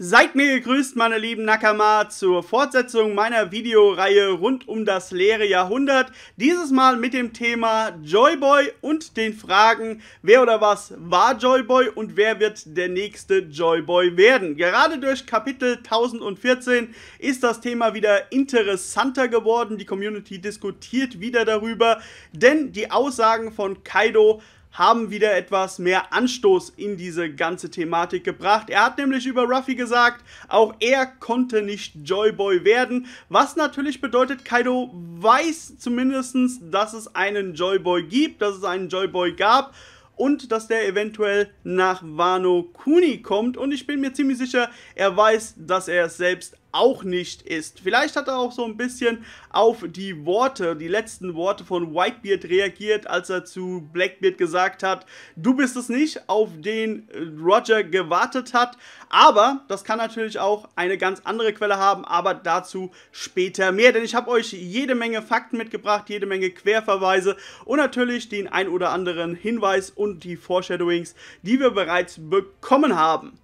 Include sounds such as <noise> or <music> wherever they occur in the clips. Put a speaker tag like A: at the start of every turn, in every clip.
A: Seid mir gegrüßt, meine lieben Nakama, zur Fortsetzung meiner Videoreihe rund um das leere Jahrhundert. Dieses Mal mit dem Thema Joyboy und den Fragen, wer oder was war Joyboy und wer wird der nächste Joyboy werden. Gerade durch Kapitel 1014 ist das Thema wieder interessanter geworden. Die Community diskutiert wieder darüber, denn die Aussagen von Kaido haben wieder etwas mehr Anstoß in diese ganze Thematik gebracht. Er hat nämlich über Ruffy gesagt, auch er konnte nicht Joyboy werden, was natürlich bedeutet, Kaido weiß zumindest, dass es einen Joyboy gibt, dass es einen Joyboy gab und dass der eventuell nach Wano Kuni kommt und ich bin mir ziemlich sicher, er weiß, dass er es selbst auch nicht ist. Vielleicht hat er auch so ein bisschen auf die Worte, die letzten Worte von Whitebeard reagiert, als er zu Blackbeard gesagt hat, du bist es nicht, auf den äh, Roger gewartet hat. Aber das kann natürlich auch eine ganz andere Quelle haben, aber dazu später mehr, denn ich habe euch jede Menge Fakten mitgebracht, jede Menge Querverweise und natürlich den ein oder anderen Hinweis und die Foreshadowings, die wir bereits bekommen haben.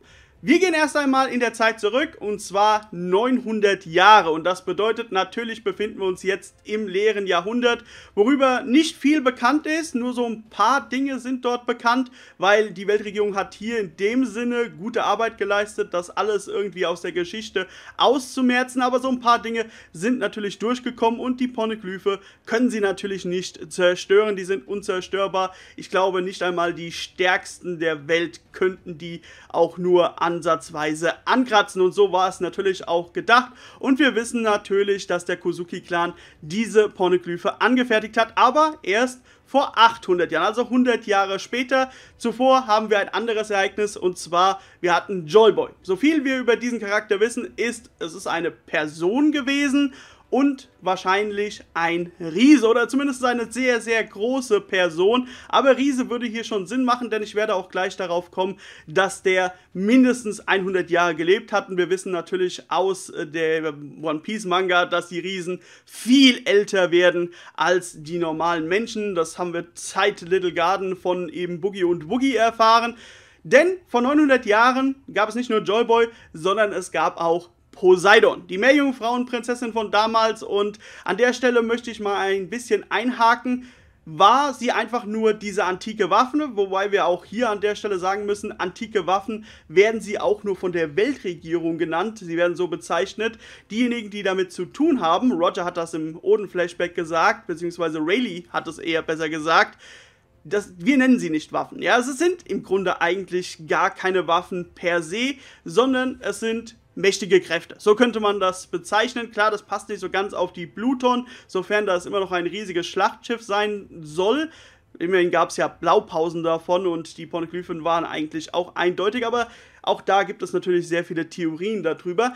A: Wir gehen erst einmal in der Zeit zurück und zwar 900 Jahre und das bedeutet natürlich befinden wir uns jetzt im leeren Jahrhundert, worüber nicht viel bekannt ist, nur so ein paar Dinge sind dort bekannt, weil die Weltregierung hat hier in dem Sinne gute Arbeit geleistet, das alles irgendwie aus der Geschichte auszumerzen, aber so ein paar Dinge sind natürlich durchgekommen und die Poneglyphe können sie natürlich nicht zerstören, die sind unzerstörbar. Ich glaube nicht einmal die stärksten der Welt könnten die auch nur an ansatzweise ankratzen. Und so war es natürlich auch gedacht. Und wir wissen natürlich, dass der Kozuki-Clan diese Pornoglyphe angefertigt hat, aber erst vor 800 Jahren, also 100 Jahre später. Zuvor haben wir ein anderes Ereignis und zwar, wir hatten Joyboy. So viel wir über diesen Charakter wissen, ist, es ist eine Person gewesen und wahrscheinlich ein Riese oder zumindest eine sehr, sehr große Person. Aber Riese würde hier schon Sinn machen, denn ich werde auch gleich darauf kommen, dass der mindestens 100 Jahre gelebt hat. Und wir wissen natürlich aus äh, der One Piece Manga, dass die Riesen viel älter werden als die normalen Menschen. Das haben wir seit Little Garden von eben Boogie und Woogie erfahren. Denn vor 900 Jahren gab es nicht nur Joyboy, sondern es gab auch Poseidon, die Meerjungfrauenprinzessin von damals. Und an der Stelle möchte ich mal ein bisschen einhaken. War sie einfach nur diese antike Waffe, wobei wir auch hier an der Stelle sagen müssen, antike Waffen werden sie auch nur von der Weltregierung genannt, sie werden so bezeichnet. Diejenigen, die damit zu tun haben, Roger hat das im Oden-Flashback gesagt, beziehungsweise Rayleigh hat es eher besser gesagt, das, wir nennen sie nicht Waffen. Ja, es sind im Grunde eigentlich gar keine Waffen per se, sondern es sind mächtige Kräfte. So könnte man das bezeichnen. Klar, das passt nicht so ganz auf die Pluton, sofern das immer noch ein riesiges Schlachtschiff sein soll. Immerhin gab es ja Blaupausen davon und die Poneglyphen waren eigentlich auch eindeutig, aber auch da gibt es natürlich sehr viele Theorien darüber.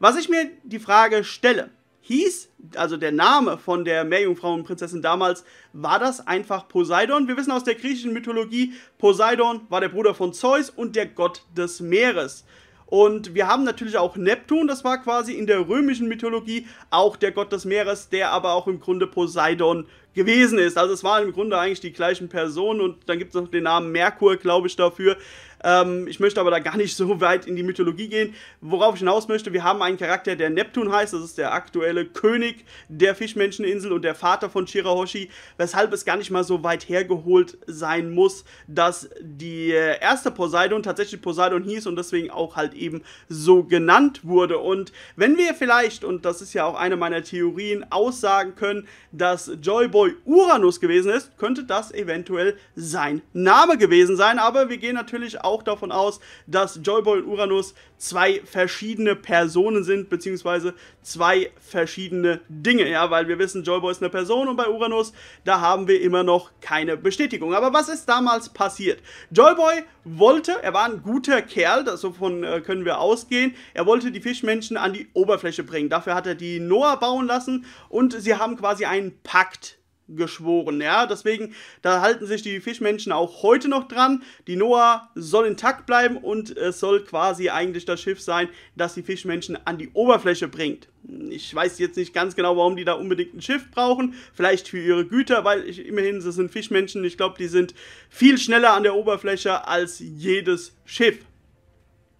A: Was ich mir die Frage stelle, hieß, also der Name von der Meerjungfrauenprinzessin damals, war das einfach Poseidon. Wir wissen aus der griechischen Mythologie, Poseidon war der Bruder von Zeus und der Gott des Meeres. Und wir haben natürlich auch Neptun, das war quasi in der römischen Mythologie auch der Gott des Meeres, der aber auch im Grunde Poseidon gewesen ist. Also es waren im Grunde eigentlich die gleichen Personen und dann gibt es noch den Namen Merkur, glaube ich, dafür. Ähm, ich möchte aber da gar nicht so weit in die Mythologie gehen. Worauf ich hinaus möchte, wir haben einen Charakter, der Neptun heißt. Das ist der aktuelle König der Fischmenscheninsel und der Vater von Shirahoshi, weshalb es gar nicht mal so weit hergeholt sein muss, dass die äh, erste Poseidon tatsächlich Poseidon hieß und deswegen auch halt eben so genannt wurde. Und wenn wir vielleicht, und das ist ja auch eine meiner Theorien, aussagen können, dass Joyboy Uranus gewesen ist, könnte das eventuell sein Name gewesen sein. Aber wir gehen natürlich auch auch davon aus, dass Joyboy und Uranus zwei verschiedene Personen sind, beziehungsweise zwei verschiedene Dinge, ja, weil wir wissen, Joyboy ist eine Person und bei Uranus, da haben wir immer noch keine Bestätigung. Aber was ist damals passiert? Joyboy wollte, er war ein guter Kerl, davon äh, können wir ausgehen, er wollte die Fischmenschen an die Oberfläche bringen. Dafür hat er die Noah bauen lassen und sie haben quasi einen Pakt geschworen. Ja, deswegen, da halten sich die Fischmenschen auch heute noch dran. Die Noah soll intakt bleiben und es soll quasi eigentlich das Schiff sein, das die Fischmenschen an die Oberfläche bringt. Ich weiß jetzt nicht ganz genau, warum die da unbedingt ein Schiff brauchen. Vielleicht für ihre Güter, weil ich, immerhin, sie sind Fischmenschen. Ich glaube, die sind viel schneller an der Oberfläche als jedes Schiff.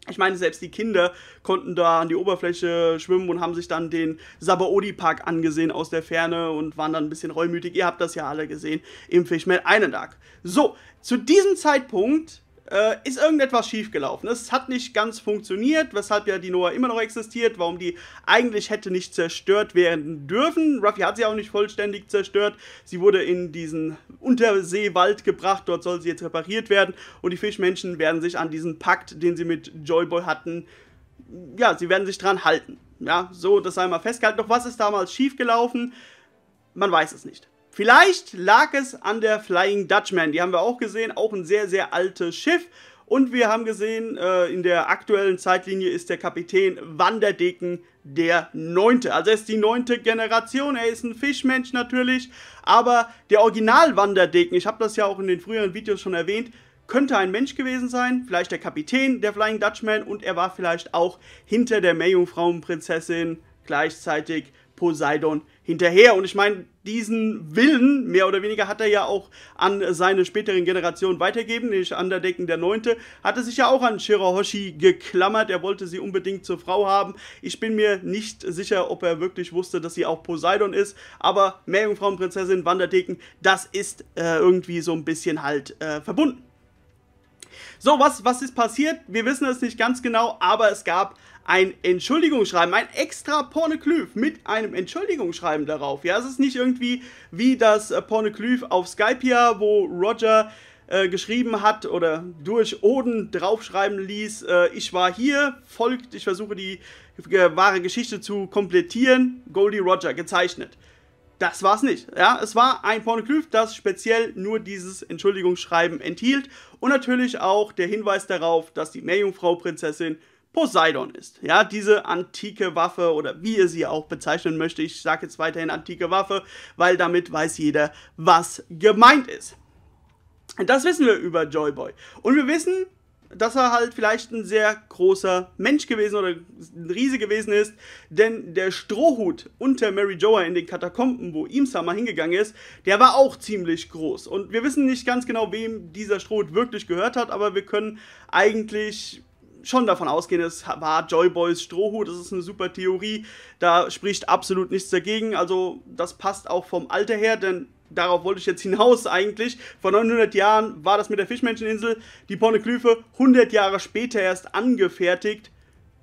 A: Ich meine, selbst die Kinder konnten da an die Oberfläche schwimmen und haben sich dann den Sabaody-Park angesehen aus der Ferne und waren dann ein bisschen reumütig. Ihr habt das ja alle gesehen im Fishman Island So, zu diesem Zeitpunkt äh, ist irgendetwas schiefgelaufen. Es hat nicht ganz funktioniert, weshalb ja die Noah immer noch existiert, warum die eigentlich hätte nicht zerstört werden dürfen. Ruffy hat sie auch nicht vollständig zerstört. Sie wurde in diesen Unterseewald gebracht, dort soll sie jetzt repariert werden und die Fischmenschen werden sich an diesen Pakt, den sie mit Joyboy hatten, ja, sie werden sich dran halten. Ja, so, das sei mal festgehalten. Doch was ist damals schiefgelaufen? Man weiß es nicht. Vielleicht lag es an der Flying Dutchman, die haben wir auch gesehen, auch ein sehr, sehr altes Schiff. Und wir haben gesehen, äh, in der aktuellen Zeitlinie ist der Kapitän Wanderdecken der neunte. Also er ist die neunte Generation, er ist ein Fischmensch natürlich, aber der Original Wanderdecken, ich habe das ja auch in den früheren Videos schon erwähnt, könnte ein Mensch gewesen sein, vielleicht der Kapitän der Flying Dutchman und er war vielleicht auch hinter der Meerjungfrauenprinzessin gleichzeitig Poseidon hinterher. Und ich meine, diesen Willen, mehr oder weniger, hat er ja auch an seine späteren Generationen weitergeben. Nämlich Underdecken der Neunte hatte sich ja auch an Shirahoshi geklammert. Er wollte sie unbedingt zur Frau haben. Ich bin mir nicht sicher, ob er wirklich wusste, dass sie auch Poseidon ist. Aber Meerjungfrauenprinzessin Wanderdecken, das ist äh, irgendwie so ein bisschen halt äh, verbunden. So, was, was ist passiert? Wir wissen es nicht ganz genau, aber es gab ein Entschuldigungsschreiben, ein extra Pornoglyph mit einem Entschuldigungsschreiben darauf. Ja, es ist nicht irgendwie wie das äh, Pornoglyph auf Skype hier, wo Roger äh, geschrieben hat oder durch Oden draufschreiben ließ, äh, ich war hier, folgt, ich versuche die äh, wahre Geschichte zu komplettieren, Goldie Roger, gezeichnet das war's nicht. Ja, es war ein Pornoglyph, das speziell nur dieses Entschuldigungsschreiben enthielt und natürlich auch der Hinweis darauf, dass die Meerjungfrau Prinzessin Poseidon ist. Ja, diese antike Waffe oder wie ihr sie auch bezeichnen möchte, ich sage jetzt weiterhin antike Waffe, weil damit weiß jeder, was gemeint ist. Das wissen wir über Joyboy. Und wir wissen, dass er halt vielleicht ein sehr großer Mensch gewesen oder ein Riese gewesen ist, denn der Strohhut unter Mary Joa in den Katakomben, wo Imsa mal hingegangen ist, der war auch ziemlich groß. Und wir wissen nicht ganz genau, wem dieser Strohhut wirklich gehört hat, aber wir können eigentlich schon davon ausgehen, es war Joyboys Strohhut, das ist eine super Theorie, da spricht absolut nichts dagegen, also das passt auch vom Alter her, denn darauf wollte ich jetzt hinaus eigentlich. Vor 900 Jahren war das mit der Fischmenscheninsel. Die Pornoglyphe 100 Jahre später erst angefertigt.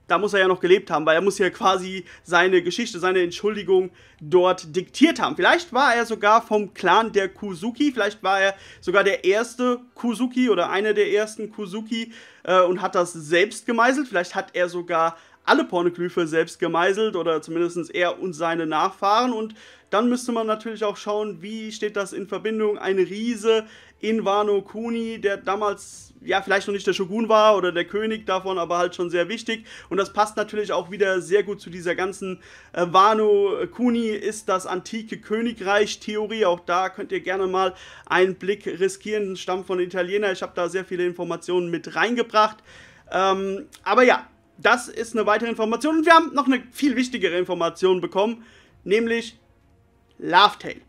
A: Da muss er ja noch gelebt haben, weil er muss ja quasi seine Geschichte, seine Entschuldigung dort diktiert haben. Vielleicht war er sogar vom Clan der Kuzuki, vielleicht war er sogar der erste Kuzuki oder einer der ersten Kuzuki äh, und hat das selbst gemeißelt. Vielleicht hat er sogar alle Pornoglyphe selbst gemeißelt oder zumindest er und seine Nachfahren und dann müsste man natürlich auch schauen, wie steht das in Verbindung. Ein Riese in Wano Kuni, der damals ja vielleicht noch nicht der Shogun war oder der König davon, aber halt schon sehr wichtig. Und das passt natürlich auch wieder sehr gut zu dieser ganzen äh, Wano Kuni ist das antike Königreich-Theorie. Auch da könnt ihr gerne mal einen Blick riskieren. Stammt von Italiener. Ich habe da sehr viele Informationen mit reingebracht. Ähm, aber ja, das ist eine weitere Information. Und wir haben noch eine viel wichtigere Information bekommen, nämlich Laughtail.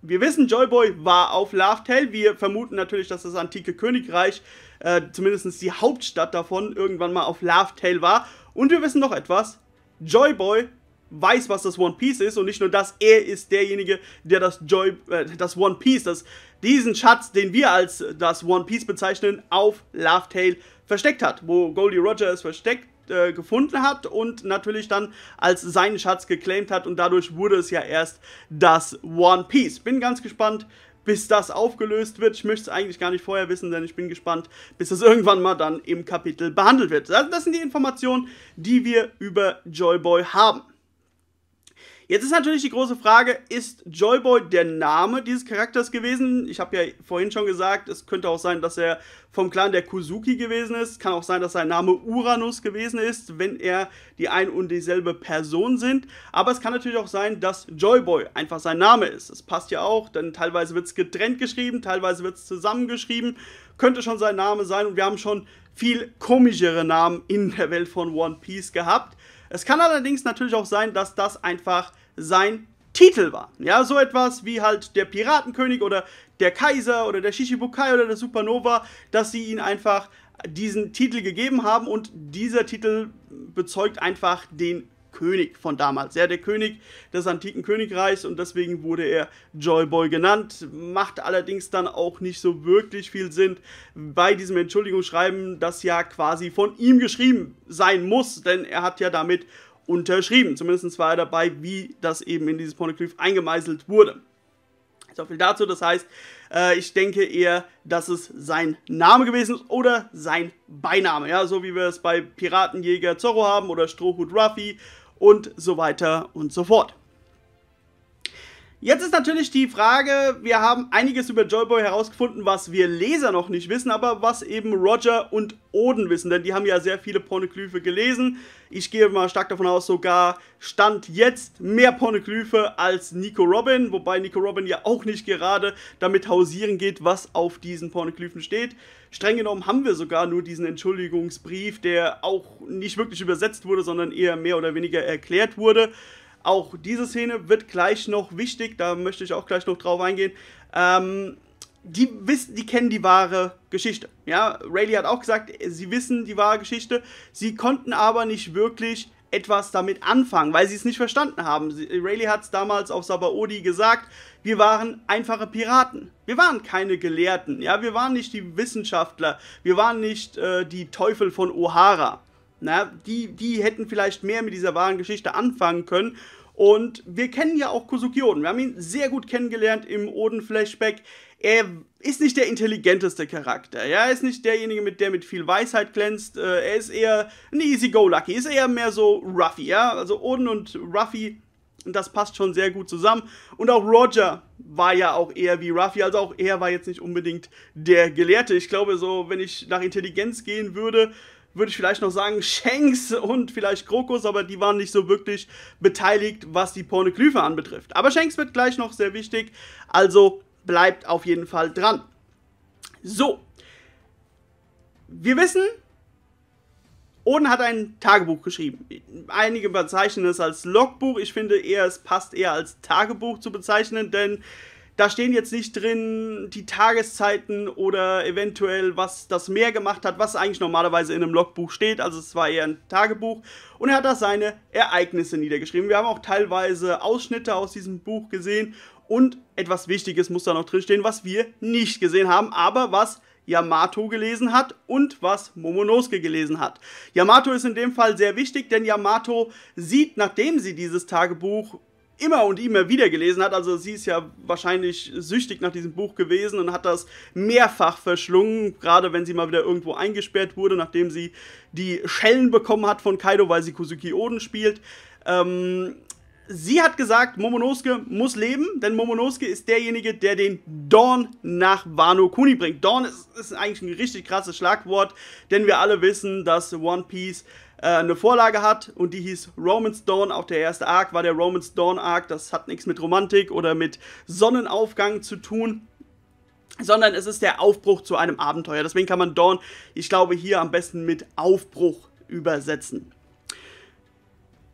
A: Wir wissen, Joyboy war auf Laughtail. Wir vermuten natürlich, dass das antike Königreich, äh, zumindest die Hauptstadt davon, irgendwann mal auf Laughtail war. Und wir wissen noch etwas. Joyboy weiß, was das One Piece ist und nicht nur das, er ist derjenige, der das, Joy, äh, das One Piece, das, diesen Schatz, den wir als das One Piece bezeichnen, auf Laughtail versteckt hat, wo Goldie Roger es versteckt äh, gefunden hat und natürlich dann als seinen Schatz geclaimt hat und dadurch wurde es ja erst das One Piece. Bin ganz gespannt, bis das aufgelöst wird. Ich möchte es eigentlich gar nicht vorher wissen, denn ich bin gespannt, bis das irgendwann mal dann im Kapitel behandelt wird. Das, sind die Informationen, die wir über Joy Boy haben. Jetzt ist natürlich die große Frage, ist Joyboy der Name dieses Charakters gewesen? Ich habe ja vorhin schon gesagt, es könnte auch sein, dass er vom Clan der Kuzuki gewesen ist. Kann auch sein, dass sein Name Uranus gewesen ist, wenn er die ein und dieselbe Person sind. Aber es kann natürlich auch sein, dass Joyboy einfach sein Name ist. Das passt ja auch, denn teilweise wird es getrennt geschrieben, teilweise wird es zusammengeschrieben. Könnte schon sein Name sein und wir haben schon viel komischere Namen in der Welt von One Piece gehabt. Es kann allerdings natürlich auch sein, dass das einfach sein Titel war. Ja, so etwas wie halt der Piratenkönig oder der Kaiser oder der Shishibukai oder der Supernova, dass sie ihn einfach diesen Titel gegeben haben und dieser Titel bezeugt einfach den König von damals. Ja, der König des antiken Königreichs und deswegen wurde er Joyboy genannt. Macht allerdings dann auch nicht so wirklich viel Sinn bei diesem Entschuldigungsschreiben, das ja quasi von ihm geschrieben sein muss, denn er hat ja damit unterschrieben. Zumindest war er dabei, wie das eben in dieses Poneglyph eingemeißelt wurde. So viel dazu. Das heißt, äh, ich denke eher, dass es sein Name gewesen ist oder sein Beiname. Ja, so wie wir es bei Piratenjäger Zorro haben oder Strohhut Ruffy und so weiter und so fort. Jetzt ist natürlich die Frage, wir haben einiges über Joyboy herausgefunden, was wir Leser noch nicht wissen, aber was eben Roger und Oden wissen, denn die haben ja sehr viele Pornoglyphe gelesen. Ich gehe mal stark davon aus, sogar stand jetzt mehr Pornoglyphe als Nico Robin, wobei Nico Robin ja auch nicht gerade damit hausieren geht, was auf diesen Pornoglyphen steht. Streng genommen haben wir sogar nur diesen Entschuldigungsbrief, der auch nicht wirklich übersetzt wurde, sondern eher mehr oder weniger erklärt wurde. Auch diese Szene wird gleich noch wichtig, da möchte ich auch gleich noch drauf eingehen. Ähm, die wissen, die kennen die wahre Geschichte. Ja, Rayleigh hat auch gesagt, sie wissen die wahre Geschichte. Sie konnten aber nicht wirklich etwas damit anfangen, weil sie es nicht verstanden haben. Rayleigh hat es damals auf Sabaody gesagt, wir waren einfache Piraten. Wir waren keine Gelehrten, ja, wir waren nicht die Wissenschaftler, wir waren nicht äh, die Teufel von O'Hara, na, die, die hätten vielleicht mehr mit dieser wahren Geschichte anfangen können. Und wir kennen ja auch Kusuki Oden. Wir haben ihn sehr gut kennengelernt im Oden-Flashback. Er ist nicht der intelligenteste Charakter. Ja? Er ist nicht derjenige, mit der mit viel Weisheit glänzt. Äh, er ist eher ein Easy-Go-Lucky. Ist eher mehr so Ruffy. Ja? Also Oden und Ruffy, das passt schon sehr gut zusammen. Und auch Roger war ja auch eher wie Ruffy. Also auch er war jetzt nicht unbedingt der Gelehrte. Ich glaube, so, wenn ich nach Intelligenz gehen würde, würde ich vielleicht noch sagen, Shanks und vielleicht Krokus, aber die waren nicht so wirklich beteiligt, was die Pornoglyphe anbetrifft. Aber Shanks wird gleich noch sehr wichtig, also bleibt auf jeden Fall dran. So. Wir wissen, Oden hat ein Tagebuch geschrieben. Einige bezeichnen es als Logbuch. Ich finde eher, es passt eher als Tagebuch zu bezeichnen, denn da stehen jetzt nicht drin die Tageszeiten oder eventuell, was das Meer gemacht hat, was eigentlich normalerweise in einem Logbuch steht. Also es war eher ein Tagebuch. Und er hat da seine Ereignisse niedergeschrieben. Wir haben auch teilweise Ausschnitte aus diesem Buch gesehen. Und etwas Wichtiges muss da noch drinstehen, was wir nicht gesehen haben, aber was Yamato gelesen hat und was Momonosuke gelesen hat. Yamato ist in dem Fall sehr wichtig, denn Yamato sieht, nachdem sie dieses Tagebuch immer und immer wieder gelesen hat. Also sie ist ja wahrscheinlich süchtig nach diesem Buch gewesen und hat das mehrfach verschlungen, gerade wenn sie mal wieder irgendwo eingesperrt wurde, nachdem sie die Schellen bekommen hat von Kaido, weil sie Kusuki Oden spielt. Ähm, sie hat gesagt, Momonosuke muss leben, denn Momonosuke ist derjenige, der den Dawn nach Wano Kuni bringt. Dawn ist, ist eigentlich ein richtig krasses Schlagwort, denn wir alle wissen, dass One Piece äh, eine Vorlage hat und die hieß Roman's Dawn. Auch der erste Arc war der Roman's Dawn Arc. Das hat nichts mit Romantik oder mit Sonnenaufgang zu tun, sondern es ist der Aufbruch zu einem Abenteuer. Deswegen kann man Dawn, ich glaube, hier am besten mit Aufbruch übersetzen.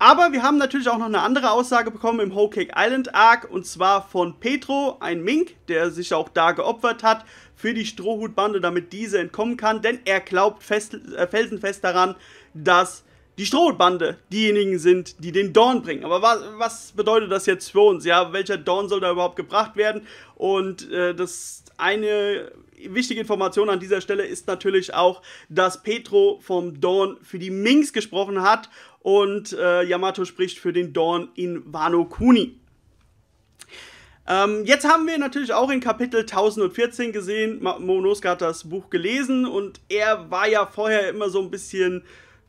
A: Aber wir haben natürlich auch noch eine andere Aussage bekommen im Whole Cake Island Arc und zwar von Petro, ein Mink, der sich auch da geopfert hat für die Strohhutbande, damit diese entkommen kann, denn er glaubt fest, äh, felsenfest daran, dass die Strohhutbande diejenigen sind, die den Dorn bringen. Aber was, was, bedeutet das jetzt für uns? Ja, welcher Dorn soll da überhaupt gebracht werden? Und äh, das eine wichtige Information an dieser Stelle ist natürlich auch, dass Petro vom Dorn für die Minks gesprochen hat und äh, Yamato spricht für den Dorn in Wano Kuni. Ähm, jetzt haben wir natürlich auch in Kapitel 1014 gesehen, Monosuke hat das Buch gelesen und er war ja vorher immer so ein bisschen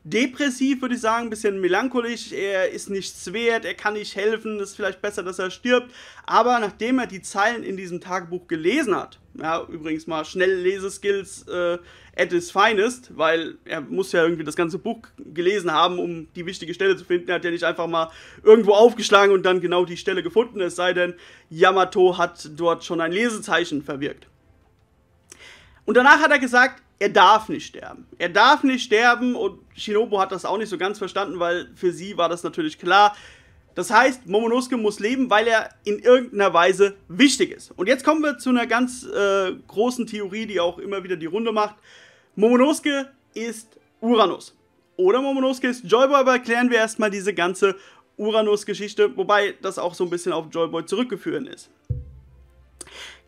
A: depressiv, würde ich sagen, ein bisschen melancholisch. Er ist nichts wert, er kann nicht helfen, es ist vielleicht besser, dass er stirbt. Aber nachdem er die Zeilen in diesem Tagebuch gelesen hat, ja, übrigens mal schnell Leseskills, äh, at his finest, weil er muss ja irgendwie das ganze Buch gelesen haben, um die wichtige Stelle zu finden. Er hat ja nicht einfach mal irgendwo aufgeschlagen und dann genau die Stelle gefunden, es sei denn, Yamato hat dort schon ein Lesezeichen verwirkt. Und danach hat er gesagt, er darf nicht sterben. Er darf nicht sterben und Shinobu hat das auch nicht so ganz verstanden, weil für sie war das natürlich klar. Das heißt, Momonosuke muss leben, weil er in irgendeiner Weise wichtig ist. Und jetzt kommen wir zu einer ganz äh, großen Theorie, die auch immer wieder die Runde macht. Momonosuke ist Uranus. Oder Momonosuke ist Joyboy, aber erklären wir erstmal diese ganze Uranus-Geschichte, wobei das auch so ein bisschen auf Joyboy zurückgeführt ist.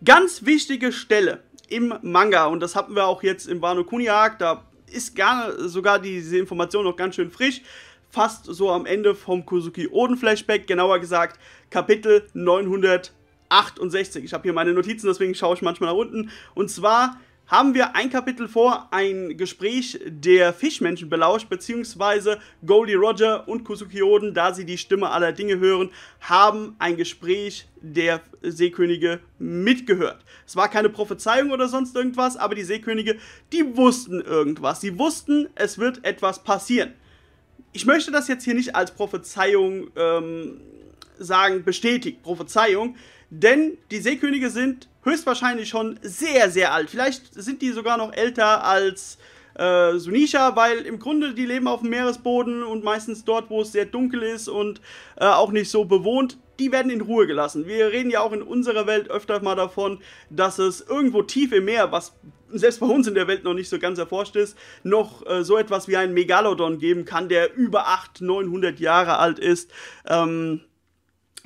A: Ganz wichtige Stelle im Manga, und das hatten wir auch jetzt im Wano Kuni Arc, da ist gar, sogar diese Information noch ganz schön frisch, fast so am Ende vom Kozuki Oden Flashback, genauer gesagt Kapitel 968. Ich habe hier meine Notizen, deswegen schaue ich manchmal nach unten. Und zwar haben wir ein Kapitel vor, ein Gespräch der Fischmenschen belauscht, beziehungsweise Goldie Roger und Kusuki Oden, da sie die Stimme aller Dinge hören, haben ein Gespräch der Seekönige mitgehört. Es war keine Prophezeiung oder sonst irgendwas, aber die Seekönige, die wussten irgendwas. Sie wussten, es wird etwas passieren. Ich möchte das jetzt hier nicht als Prophezeiung ähm, sagen, bestätigt, Prophezeiung, denn die Seekönige sind höchstwahrscheinlich schon sehr, sehr alt. Vielleicht sind die sogar noch älter als äh, Sunisha, weil im Grunde die leben auf dem Meeresboden und meistens dort, wo es sehr dunkel ist und äh, auch nicht so bewohnt. Die werden in Ruhe gelassen. Wir reden ja auch in unserer Welt öfter mal davon, dass es irgendwo tief im Meer, was selbst bei uns in der Welt noch nicht so ganz erforscht ist, noch äh, so etwas wie einen Megalodon geben kann, der über 800, 900 Jahre alt ist. Ähm,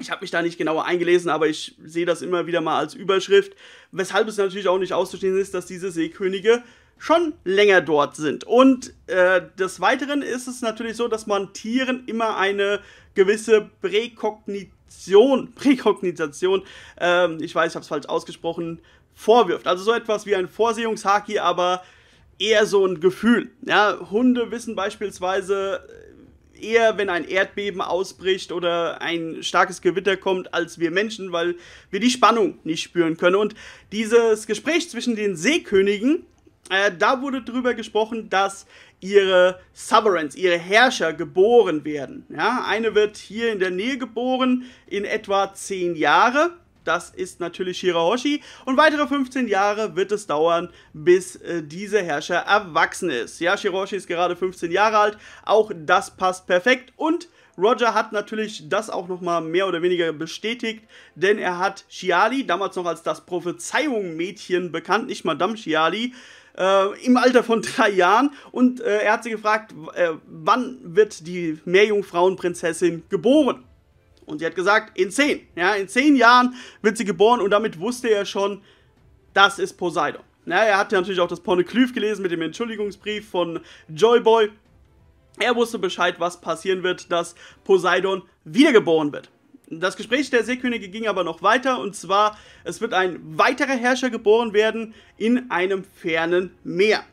A: ich habe mich da nicht genauer eingelesen, aber ich sehe das immer wieder mal als Überschrift, weshalb es natürlich auch nicht auszuschließen ist, dass diese Seekönige schon länger dort sind. Und äh, des Weiteren ist es natürlich so, dass man Tieren immer eine gewisse Präkognition, <laughs> Präkognition, ähm, ich weiß, ich habe es falsch ausgesprochen, vorwirft. Also so etwas wie ein Vorsehungshaki, aber eher so ein Gefühl. Ja, Hunde wissen beispielsweise, eher, wenn ein Erdbeben ausbricht oder ein starkes Gewitter kommt, als wir Menschen, weil wir die Spannung nicht spüren können. Und dieses Gespräch zwischen den Seekönigen, äh, da wurde darüber gesprochen, dass ihre Sovereigns, ihre Herrscher geboren werden. Ja, eine wird hier in der Nähe geboren in etwa zehn Jahre das ist natürlich Shirahoshi. Und weitere 15 Jahre wird es dauern, bis äh, dieser Herrscher erwachsen ist. Ja, Shirahoshi ist gerade 15 Jahre alt. Auch das passt perfekt. Und Roger hat natürlich das auch nochmal mehr oder weniger bestätigt, denn er hat Shiali, damals noch als das Prophezeiung-Mädchen bekannt, nicht Madame Shiali, äh, im Alter von drei Jahren und äh, er hat sie gefragt, äh, wann wird die Meerjungfrauenprinzessin geboren? Und sie hat gesagt, in zehn. Ja, in zehn Jahren wird sie geboren und damit wusste er schon, das ist Poseidon. Ja, er hatte natürlich auch das Poneglyph gelesen mit dem Entschuldigungsbrief von Joyboy. Er wusste Bescheid, was passieren wird, dass Poseidon wiedergeboren wird. Das Gespräch der Seekönige ging aber noch weiter und zwar, es wird ein weiterer Herrscher geboren werden in einem fernen Meer.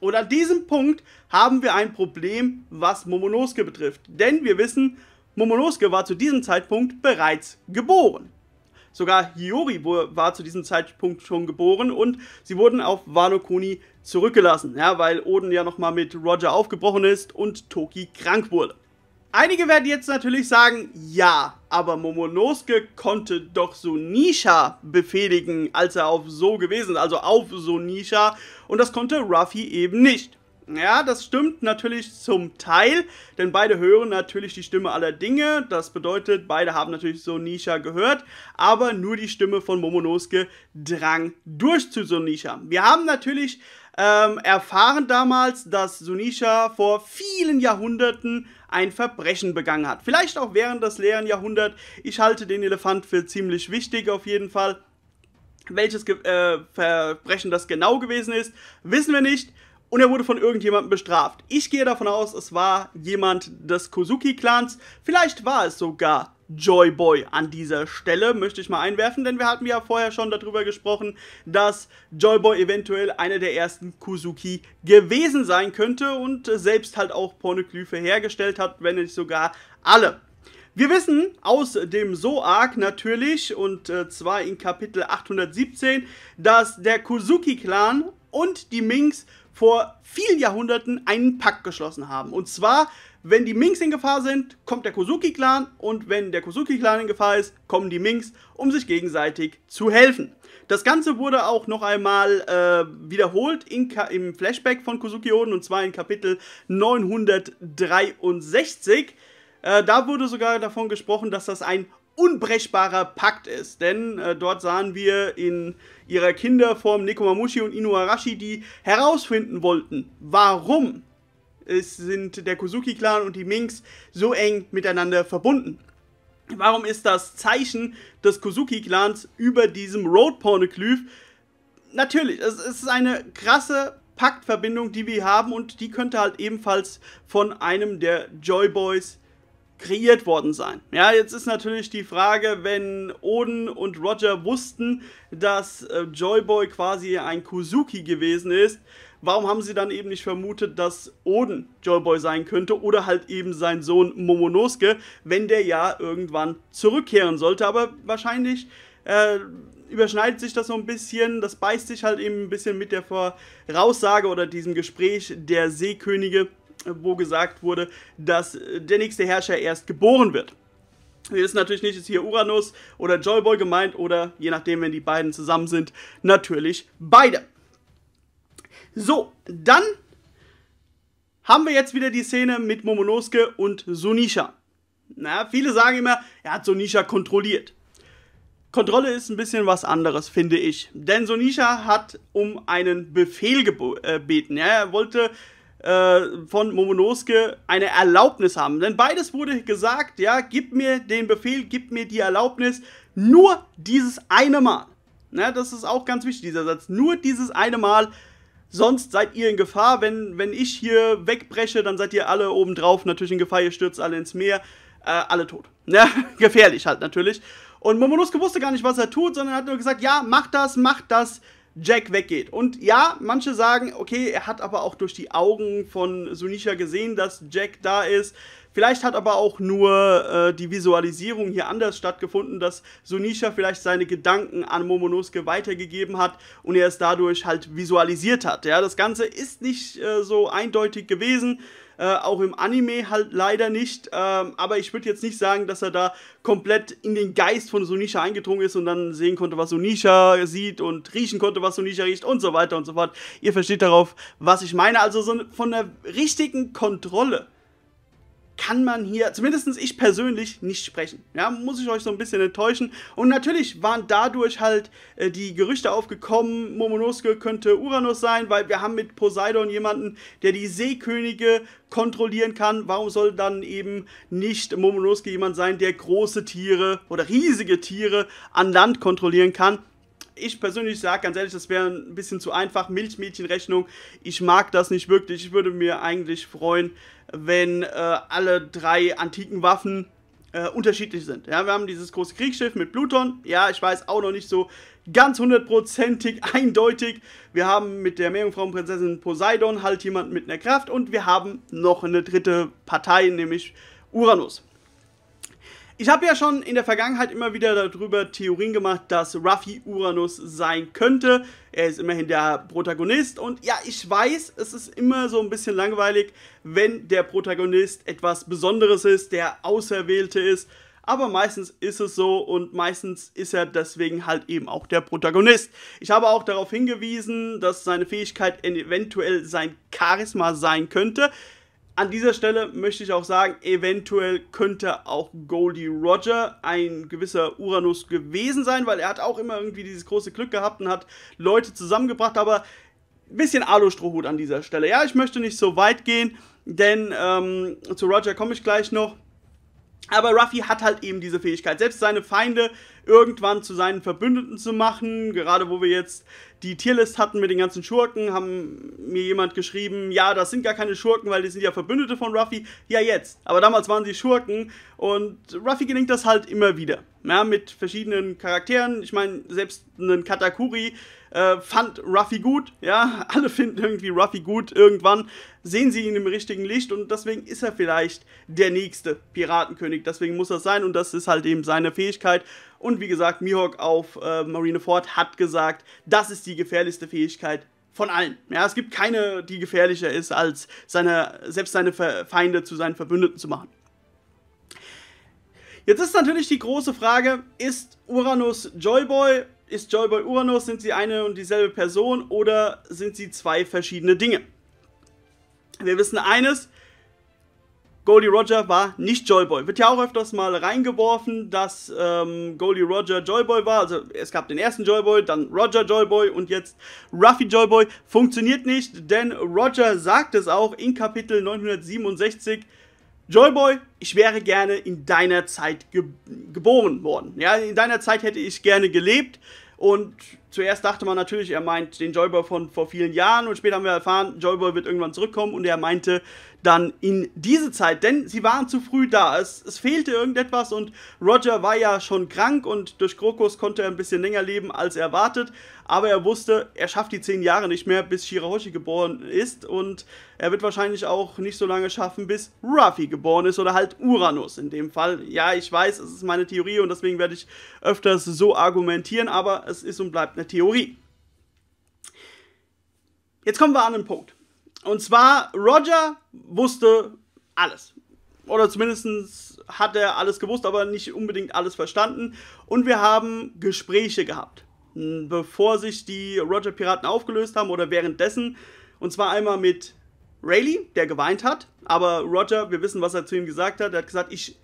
A: Und an diesem Punkt haben wir ein Problem, was Momonosuke betrifft. Denn wir wissen, Momonosuke war zu diesem Zeitpunkt bereits geboren. Sogar Hiyori war zu diesem Zeitpunkt schon geboren und sie wurden auf Wano Kuni zurückgelassen, ja, weil Oden ja nochmal mit Roger aufgebrochen ist und Toki krank wurde. Einige werden jetzt natürlich sagen, ja, aber Momonosuke konnte doch Sonisha befehligen, als er auf So gewesen ist, also auf Sonisha, und das konnte Ruffy eben nicht. Ja, das stimmt natürlich zum Teil, denn beide hören natürlich die Stimme aller Dinge. Das bedeutet, beide haben natürlich Sonisha gehört, aber nur die Stimme von Momonosuke drang durch zu Sonisha. Wir haben natürlich ähm, erfahren damals, dass Sonisha vor vielen Jahrhunderten ein Verbrechen begangen hat. Vielleicht auch während des leeren Jahrhunderts. Ich halte den Elefant für ziemlich wichtig auf jeden Fall. Welches äh, Verbrechen das genau gewesen ist, wissen wir nicht und er wurde von irgendjemandem bestraft. Ich gehe davon aus, es war jemand des Kozuki-Clans. Vielleicht war es sogar Joy Boy an dieser Stelle, möchte ich mal einwerfen, denn wir hatten ja vorher schon darüber gesprochen, dass Joy Boy eventuell einer der ersten Kuzuki gewesen sein könnte und selbst halt auch Pornoglyphe hergestellt hat, wenn nicht sogar alle. Wir wissen aus dem Soark natürlich, und äh, zwar in Kapitel 817, dass der Kuzuki-Clan und die Minks vor vielen Jahrhunderten einen Pakt geschlossen haben. Und zwar, wenn die Minks in Gefahr sind, kommt der Kosuki-Clan und wenn der Kosuki-Clan in Gefahr ist, kommen die Minks, um sich gegenseitig zu helfen. Das Ganze wurde auch noch einmal äh, wiederholt in, im Flashback von Kosuki Oden und zwar in Kapitel 963. Äh, da wurde sogar davon gesprochen, dass das ein unbrechbarer Pakt ist. Denn äh, dort sahen wir in ihrer Kinderform Nekomamushi und Inuarashi, die herausfinden wollten, warum es sind der Kozuki-Clan und die Minks so eng miteinander verbunden. Warum ist das Zeichen des Kozuki-Clans über diesem Road Pornoglyph? Natürlich, es ist eine krasse Paktverbindung, die wir haben und die könnte halt ebenfalls von einem der Joy Boys kreiert worden sein. Ja, jetzt ist natürlich die Frage, wenn Oden und Roger wussten, dass äh, Joyboy quasi ein Kuzuki gewesen ist, warum haben sie dann eben nicht vermutet, dass Oden Joyboy sein könnte oder halt eben sein Sohn Momonosuke, wenn der ja irgendwann zurückkehren sollte, aber wahrscheinlich äh, überschneidet sich das so ein bisschen, das beißt sich halt eben ein bisschen mit der Voraussage oder diesem Gespräch der Seekönige wo gesagt wurde, dass äh, der nächste Herrscher erst geboren wird. Wir wissen natürlich nicht, ist hier Uranus oder Joyboy gemeint oder je nachdem, wenn die beiden zusammen sind, natürlich beide. So, dann haben wir jetzt wieder die Szene mit Momonosuke und Sunisha. Na, viele sagen immer, er hat Sunisha kontrolliert. Kontrolle ist ein bisschen was anderes, finde ich. Denn Sunisha hat um einen Befehl äh, gebeten. Ja, er wollte äh, von Momonosuke eine Erlaubnis haben. Denn beides wurde gesagt, ja, gib mir den Befehl, gib mir die Erlaubnis, nur dieses eine Mal. Na, ne, das ist auch ganz wichtig, dieser Satz. Nur dieses eine Mal, sonst seid ihr in Gefahr. Wenn, wenn ich hier wegbreche, dann seid ihr alle obendrauf natürlich in Gefahr, ihr stürzt alle ins Meer, äh, alle tot. <laughs> Ja, gefährlich halt natürlich. Und Momonosuke wusste gar nicht, was er tut, sondern hat nur gesagt, ja, mach das, mach das, Jack weggeht. Und ja, manche sagen, okay, er hat aber auch durch die Augen von Sunisha gesehen, dass Jack da ist. Vielleicht hat aber auch nur äh, die Visualisierung hier anders stattgefunden, dass Sunisha vielleicht seine Gedanken an Momonosuke weitergegeben hat und er es dadurch halt visualisiert hat. Ja, das Ganze ist nicht äh, so eindeutig gewesen. Äh, auch im Anime halt leider nicht. Ähm, aber ich würde jetzt nicht sagen, dass er da komplett in den Geist von Sunisha eingedrungen ist und dann sehen konnte, was Sunisha sieht und riechen konnte, was Sunisha riecht und so weiter und so fort. Ihr versteht darauf, was ich meine. Also so von der richtigen Kontrolle kann man hier, zumindest ich persönlich, nicht sprechen. Ja, muss ich euch so ein bisschen enttäuschen. Und natürlich waren dadurch halt äh, die Gerüchte aufgekommen, Momonosuke könnte Uranus sein, weil wir haben mit Poseidon jemanden, der die Seekönige kontrollieren kann. Warum soll dann eben nicht Momonosuke jemand sein, der große Tiere oder riesige Tiere an Land kontrollieren kann? ich persönlich sage ganz ehrlich, das wäre ein bisschen zu einfach. Milchmädchenrechnung. Ich mag das nicht wirklich. Ich würde mir eigentlich freuen, wenn äh, alle drei antiken Waffen äh, unterschiedlich sind. Ja, wir haben dieses große Kriegsschiff mit Pluton. Ja, ich weiß auch noch nicht so ganz hundertprozentig <laughs> eindeutig. Wir haben mit der Meerjungfrauenprinzessin Poseidon halt jemanden mit einer Kraft und wir haben noch eine dritte Partei, nämlich Uranus. Ich habe ja schon in der Vergangenheit immer wieder darüber Theorien gemacht, dass Ruffy Uranus sein könnte. Er ist immerhin der Protagonist und ja, ich weiß, es ist immer so ein bisschen langweilig, wenn der Protagonist etwas Besonderes ist, der Auserwählte ist. Aber meistens ist es so und meistens ist er deswegen halt eben auch der Protagonist. Ich habe auch darauf hingewiesen, dass seine Fähigkeit eventuell sein Charisma sein könnte. An dieser Stelle möchte ich auch sagen, eventuell könnte auch Goldie Roger ein gewisser Uranus gewesen sein, weil er hat auch immer irgendwie dieses große Glück gehabt und hat Leute zusammengebracht, aber ein bisschen Alu-Strohhut an dieser Stelle. Ja, ich möchte nicht so weit gehen, denn ähm, zu Roger komme ich gleich noch. Aber Ruffy hat halt eben diese Fähigkeit. Selbst seine Feinde irgendwann zu seinen Verbündeten zu machen. Gerade wo wir jetzt die Tierlist hatten mit den ganzen Schurken, haben mir jemand geschrieben, ja, das sind gar keine Schurken, weil die sind ja Verbündete von Ruffy. Ja, jetzt. Aber damals waren sie Schurken und Ruffy gelingt das halt immer wieder. Ja, mit verschiedenen Charakteren. Ich meine, selbst einen Katakuri äh, fand Ruffy gut. Ja, <laughs> alle finden irgendwie Ruffy gut. Irgendwann sehen sie ihn im richtigen Licht und deswegen ist er vielleicht der nächste Piratenkönig. Deswegen muss er sein und das ist halt eben seine Fähigkeit. Und wie gesagt, Mihawk auf äh, Marineford hat gesagt, das ist die gefährlichste Fähigkeit von allen. Ja, es gibt keine, die gefährlicher ist, als seine, selbst seine Feinde zu seinen Verbündeten zu machen. Jetzt ist natürlich die große Frage, ist Uranus Joyboy? Ist Joyboy Uranus? Sind sie eine und dieselbe Person oder sind sie zwei verschiedene Dinge? Wir wissen eines, Goldie Roger war nicht Joyboy. Wird ja auch öfters mal reingeworfen, dass ähm, Goldie Roger Joyboy war. Also es gab den ersten Joyboy, dann Roger Joyboy und jetzt Ruffy Joyboy. Funktioniert nicht, denn Roger sagt es auch in Kapitel 967. Joyboy, ich wäre gerne in deiner Zeit ge geboren worden. Ja, in deiner Zeit hätte ich gerne gelebt. Und zuerst dachte man natürlich, er meint den Joyboy von vor vielen Jahren und später haben wir erfahren, Joyboy wird irgendwann zurückkommen und er meinte dann in diese Zeit, denn sie waren zu früh da. Es, es fehlte irgendetwas und Roger war ja schon krank und durch Krokus konnte er ein bisschen länger leben als erwartet, aber er wusste, er schafft die zehn Jahre nicht mehr, bis Shirahoshi geboren ist und er wird wahrscheinlich auch nicht so lange schaffen, bis Ruffy geboren ist oder halt Uranus in dem Fall. Ja, ich weiß, es ist meine Theorie und deswegen werde ich öfters so argumentieren, aber es ist und bleibt eine Theorie. Jetzt kommen wir an den Punkt und zwar, Roger wusste alles. Oder zumindest hat er alles gewusst, aber nicht unbedingt alles verstanden. Und wir haben Gespräche gehabt, hm, bevor sich die Roger Piraten aufgelöst haben oder währenddessen. Und zwar einmal mit Rayleigh, der geweint hat. Aber Roger, wir wissen, was er zu ihm gesagt hat. Er hat gesagt, ich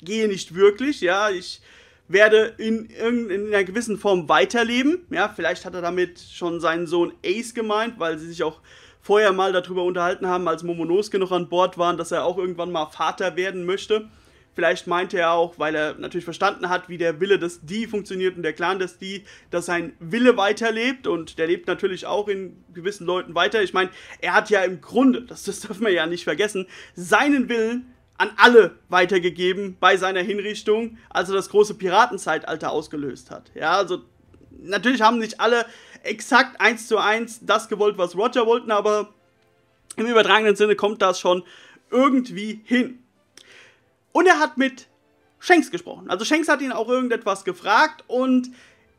A: gehe nicht wirklich, ja, ich werde in, in, einer gewissen Form weiterleben. Ja, vielleicht hat er damit schon seinen Sohn Ace gemeint, weil sie sich auch vorher mal darüber unterhalten haben, als Momonosuke noch an Bord waren, dass er auch irgendwann mal Vater werden möchte. Vielleicht meinte er auch, weil er natürlich verstanden hat, wie der Wille des Die funktioniert und der Clan des Die, dass sein Wille weiterlebt und der lebt natürlich auch in gewissen Leuten weiter. Ich meine, er hat ja im Grunde, das, das dürfen wir ja nicht vergessen, seinen Willen an alle weitergegeben bei seiner Hinrichtung, als er das große Piratenzeitalter ausgelöst hat. Ja, also natürlich haben nicht alle exakt eins zu eins das gewollt, was Roger wollten, aber im übertragenen Sinne kommt das schon irgendwie hin. Und er hat mit Shanks gesprochen. Also Shanks hat ihn auch irgendetwas gefragt und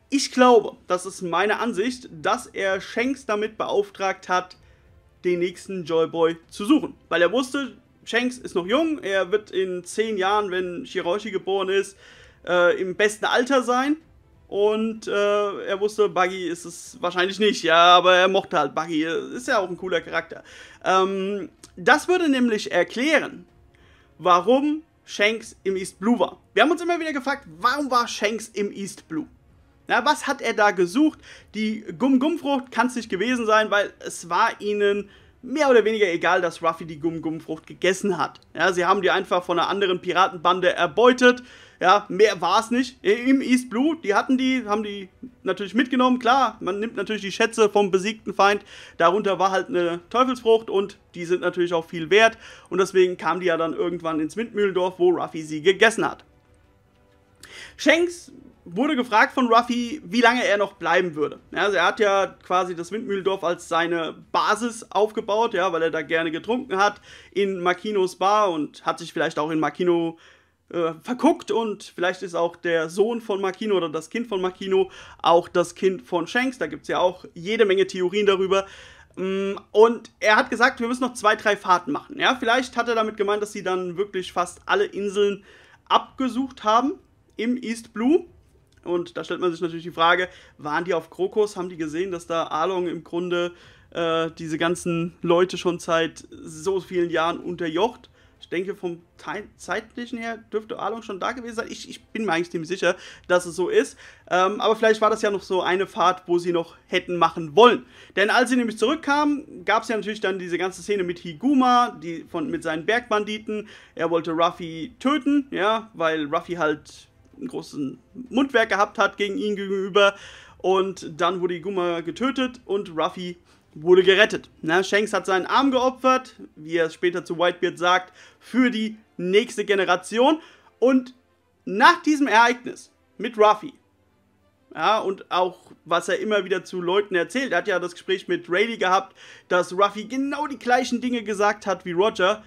A: ich glaube, das ist meine Ansicht, dass er Shanks damit beauftragt hat, den nächsten Joyboy zu suchen. Weil er wusste, Shanks ist noch jung, er wird in zehn Jahren, wenn Shiroshi geboren ist, äh, im besten Alter sein. Und äh, er wusste, Buggy ist es wahrscheinlich nicht, ja, aber er mochte halt Buggy. Ist ja auch ein cooler Charakter. Ähm, das würde nämlich erklären, warum Shanks im East Blue war. Wir haben uns immer wieder gefragt, warum war Shanks im East Blue? Na, was hat er da gesucht? Die Gum-Gum-Frucht kann es nicht gewesen sein, weil es war ihnen mehr oder weniger egal, dass Ruffy die Gum-Gum-Frucht gegessen hat. Ja, sie haben die einfach von einer anderen Piratenbande erbeutet. Ja, mehr war es nicht. Äh, Im East Blue, die hatten die, haben die natürlich mitgenommen. Klar, man nimmt natürlich die Schätze vom besiegten Feind. Darunter war halt eine Teufelsfrucht und die sind natürlich auch viel wert. Und deswegen kamen die ja dann irgendwann ins Windmühlendorf, wo Ruffy sie gegessen hat. Shanks wurde gefragt von Ruffy, wie lange er noch bleiben würde. Also er hat ja quasi das Windmühldorf als seine Basis aufgebaut, ja, weil er da gerne getrunken hat in Makinos Bar und hat sich vielleicht auch in Makino äh, verguckt und vielleicht ist auch der Sohn von Makino oder das Kind von Makino auch das Kind von Shanks. Da gibt es ja auch jede Menge Theorien darüber. Mm, und er hat gesagt, wir müssen noch zwei, drei Fahrten machen. Ja, vielleicht hat er damit gemeint, dass sie dann wirklich fast alle Inseln abgesucht haben im East Blue. Und da stellt man sich natürlich die Frage, waren die auf Krokus? Haben die gesehen, dass da Along im Grunde äh, diese ganzen Leute schon seit so vielen Jahren unterjocht? Ich denke, vom zeitlichen her dürfte Arlong schon da gewesen sein. Ich, ich bin mir eigentlich ziemlich sicher, dass es so ist. Ähm, aber vielleicht war das ja noch so eine Fahrt, wo sie noch hätten machen wollen. Denn als sie nämlich zurückkamen, gab es ja natürlich dann diese ganze Szene mit Higuma, die von, mit seinen Bergbanditen. Er wollte Ruffy töten, ja, weil Ruffy halt einen großen Mundwerk gehabt hat gegen ihn gegenüber. Und dann wurde Higuma getötet und Ruffy wurde gerettet. Ne? Shanks hat seinen Arm geopfert, wie er später zu Whitebeard sagt, für die nächste Generation. Und nach diesem Ereignis mit Ruffy, ja, und auch was er immer wieder zu Leuten erzählt, er hat ja das Gespräch mit Rayleigh gehabt, dass Ruffy genau die gleichen Dinge gesagt hat wie Roger,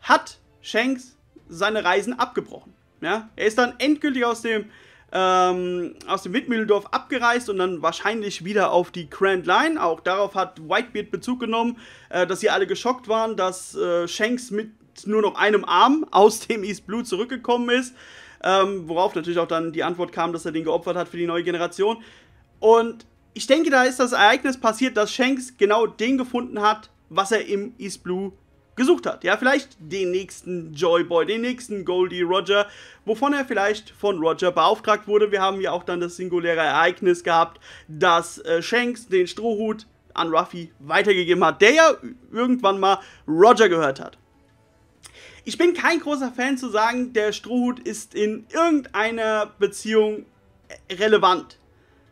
A: hat Shanks seine Reisen abgebrochen. Ja? Er ist dann endgültig aus dem ähm, aus dem Windmühldorf abgereist und dann wahrscheinlich wieder auf die Grand Line. Auch darauf hat Whitebeard Bezug genommen, äh, dass sie alle geschockt waren, dass äh, Shanks mit nur noch einem Arm aus dem East Blue zurückgekommen ist. Ähm, worauf natürlich auch dann die Antwort kam, dass er den geopfert hat für die neue Generation. Und ich denke, da ist das Ereignis passiert, dass Shanks genau den gefunden hat, was er im East Blue gesucht hat. Ja, vielleicht den nächsten Joy Boy, den nächsten Goldie Roger, wovon er vielleicht von Roger beauftragt wurde. Wir haben ja auch dann das singuläre Ereignis gehabt, dass äh, Shanks den Strohhut an Ruffy weitergegeben hat, der ja irgendwann mal Roger gehört hat. Ich bin kein großer Fan zu sagen, der Strohhut ist in irgendeiner Beziehung relevant.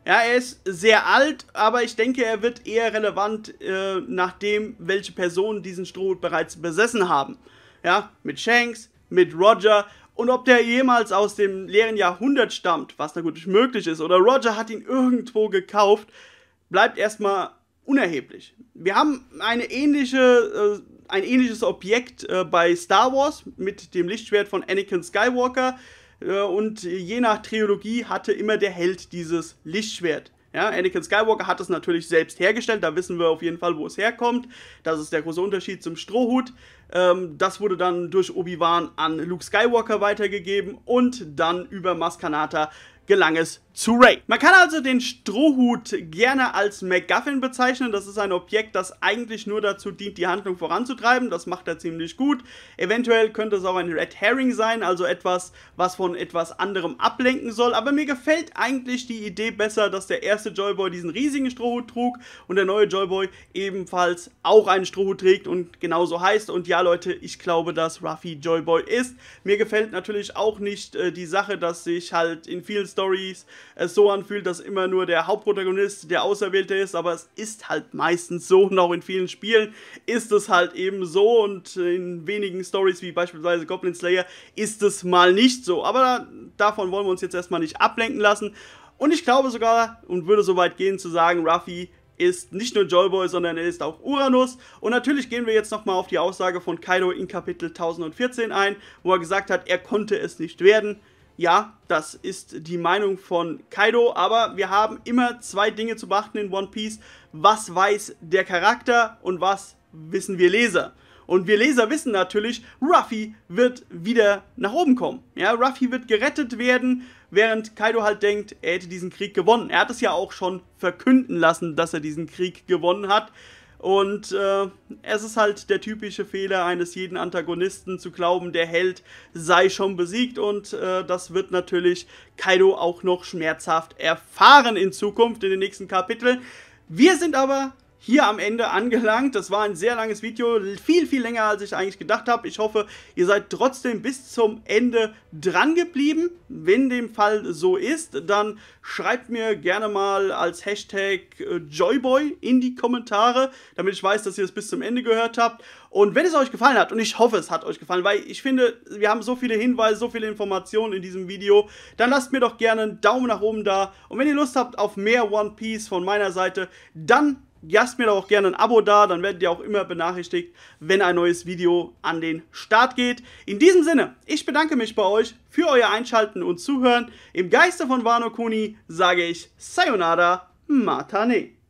A: Ja, er ist sehr alt, aber ich denke, er wird eher relevant, äh, nachdem welche Personen diesen Strohhut bereits besessen haben. Ja, mit Shanks, mit Roger und ob der jemals aus dem leeren Jahrhundert stammt, was natürlich möglich ist, oder Roger hat ihn irgendwo gekauft, bleibt erstmal unerheblich. Wir haben eine ähnliche, äh, ein ähnliches Objekt äh, bei Star Wars mit dem Lichtschwert von Anakin Skywalker. Äh, und je nach Trilogie hatte immer der Held dieses Lichtschwert. Ja, Anakin Skywalker hat es natürlich selbst hergestellt, da wissen wir auf jeden Fall, wo es herkommt. Das ist der große Unterschied zum Strohhut. Ähm, das wurde dann durch Obi-Wan an Luke Skywalker weitergegeben und dann über Maskanata gelang es zu Ray. Man kann also den Strohhut gerne als MacGuffin bezeichnen. Das ist ein Objekt, das eigentlich nur dazu dient, die Handlung voranzutreiben. Das macht er ziemlich gut. Eventuell könnte es auch ein Red Herring sein, also etwas, was von etwas anderem ablenken soll. Aber mir gefällt eigentlich die Idee besser, dass der erste Joyboy diesen riesigen Strohhut trug und der neue Joyboy ebenfalls auch einen Strohhut trägt und genauso heißt. Und ja, Leute, ich glaube, dass Ruffy Joyboy ist. Mir gefällt natürlich auch nicht äh, die Sache, dass sich halt in vielen Stories es so anfühlt, dass immer nur der Hauptprotagonist der Auserwählte ist, aber es ist halt meistens so und auch in vielen Spielen ist es halt eben so und in wenigen Stories wie beispielsweise Goblin Slayer ist es mal nicht so. Aber davon wollen wir uns jetzt erstmal nicht ablenken lassen. Und ich glaube sogar und würde so weit gehen zu sagen, Ruffy ist nicht nur Joyboy, sondern er ist auch Uranus. Und natürlich gehen wir jetzt nochmal auf die Aussage von Kaido in Kapitel 1014 ein, wo er gesagt hat, er konnte es nicht werden. Ja, das ist die Meinung von Kaido, aber wir haben immer zwei Dinge zu beachten in One Piece. Was weiß der Charakter und was wissen wir Leser? Und wir Leser wissen natürlich, Ruffy wird wieder nach oben kommen. Ja, Ruffy wird gerettet werden, während Kaido halt denkt, er hätte diesen Krieg gewonnen. Er hat es ja auch schon verkünden lassen, dass er diesen Krieg gewonnen hat. Und äh, es ist halt der typische Fehler eines jeden Antagonisten zu glauben, der Held sei schon besiegt. Und äh, das wird natürlich Kaido auch noch schmerzhaft erfahren in Zukunft, in den nächsten Kapiteln. Wir sind aber hier am Ende angelangt. Das war ein sehr langes Video, viel, viel länger, als ich eigentlich gedacht habe. Ich hoffe, ihr seid trotzdem bis zum Ende dran geblieben. Wenn dem Fall so ist, dann schreibt mir gerne mal als Hashtag äh, Joyboy in die Kommentare, damit ich weiß, dass ihr es bis zum Ende gehört habt. Und wenn es euch gefallen hat, und ich hoffe, es hat euch gefallen, weil ich finde, wir haben so viele Hinweise, so viele Informationen in diesem Video, dann lasst mir doch gerne einen Daumen nach oben da. Und wenn ihr Lust habt auf mehr One Piece von meiner Seite, dann lasst mir doch auch gerne ein Abo da, dann werdet ihr auch immer benachrichtigt, wenn ein neues Video an den Start geht. In diesem Sinne, ich bedanke mich bei euch für euer Einschalten und Zuhören. Im Geiste von Wano Kuni sage ich Sayonara, Matane.